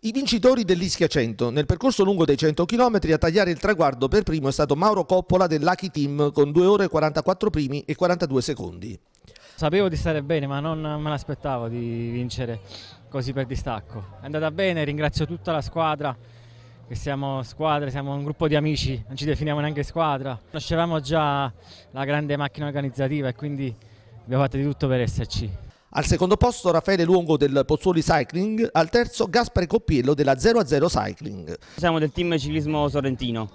I vincitori dell'Ischia 100. Nel percorso lungo dei 100 km a tagliare il traguardo per primo è stato Mauro Coppola dell'Aki Team con 2 ore 44 primi e 42 secondi. Sapevo di stare bene, ma non me l'aspettavo di vincere così per distacco. È andata bene, ringrazio tutta la squadra, che siamo squadra, siamo un gruppo di amici, non ci definiamo neanche squadra. Conoscevamo già la grande macchina organizzativa e quindi abbiamo fatto di tutto per esserci. Al secondo posto Raffaele Luongo del Pozzuoli Cycling, al terzo Gaspare Coppiello della 00 Cycling. Siamo del team ciclismo sorrentino,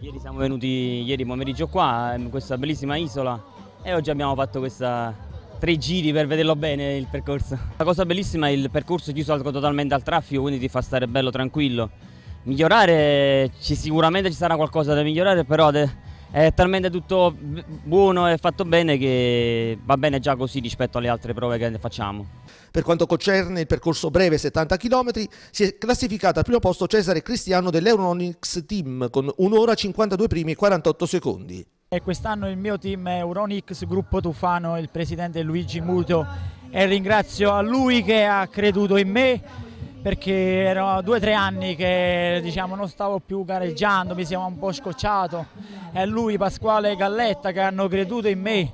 ieri siamo venuti ieri pomeriggio qua, in questa bellissima isola e oggi abbiamo fatto questa, tre giri per vederlo bene il percorso. La cosa bellissima è il percorso chiuso totalmente al traffico, quindi ti fa stare bello tranquillo. Migliorare, ci, sicuramente ci sarà qualcosa da migliorare, però... De, è talmente tutto buono e fatto bene che va bene già così rispetto alle altre prove che ne facciamo. Per quanto concerne il percorso breve 70 km, si è classificato al primo posto Cesare Cristiano dell'Euronix Team con 1 ora 52 primi e 48 secondi. Quest'anno il mio team è Euronix Gruppo Tufano, il presidente Luigi Muto e ringrazio a lui che ha creduto in me perché erano due o tre anni che diciamo, non stavo più gareggiando, mi siamo un po' scocciato. È lui, Pasquale e Galletta che hanno creduto in me.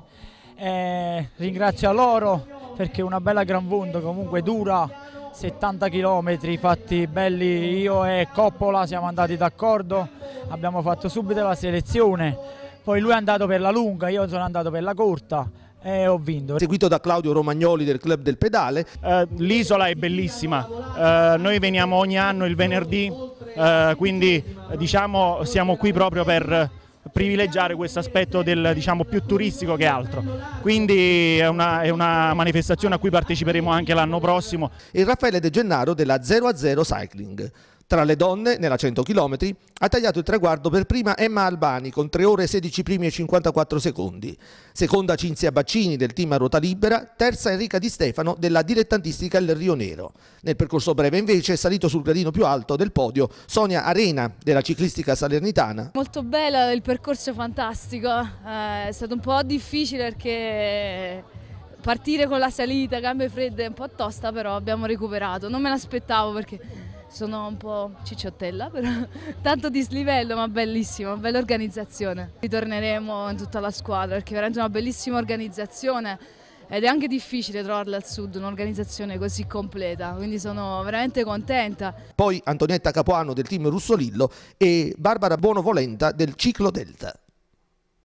Eh, ringrazio a loro perché una bella Gran Vundo comunque dura 70 km fatti belli io e Coppola siamo andati d'accordo abbiamo fatto subito la selezione poi lui è andato per la lunga io sono andato per la corta e ho vinto. Seguito da Claudio Romagnoli del Club del Pedale. Eh, l'isola è bellissima, eh, noi veniamo ogni anno il venerdì, eh, quindi diciamo siamo qui proprio per privilegiare questo aspetto del, diciamo, più turistico che altro. Quindi è una, è una manifestazione a cui parteciperemo anche l'anno prossimo. Il Raffaele De Gennaro della 0 a 0 Cycling. Tra le donne, nella 100 km, ha tagliato il traguardo per prima Emma Albani con 3 ore 16 primi e 54 secondi, seconda Cinzia Baccini del team a ruota libera, terza Enrica Di Stefano della dilettantistica Il Rio Nero. Nel percorso breve invece è salito sul gradino più alto del podio Sonia Arena della ciclistica salernitana. Molto bello, il percorso fantastico, eh, è stato un po' difficile perché partire con la salita, gambe fredde è un po' tosta però abbiamo recuperato, non me l'aspettavo perché sono un po' cicciottella, però tanto dislivello, ma bellissimo, bella organizzazione. Ritorneremo in tutta la squadra perché è veramente una bellissima organizzazione ed è anche difficile trovarla al sud, un'organizzazione così completa, quindi sono veramente contenta. Poi Antonietta Capuano del team Russolillo e Barbara Buonovolenta del Ciclo Delta.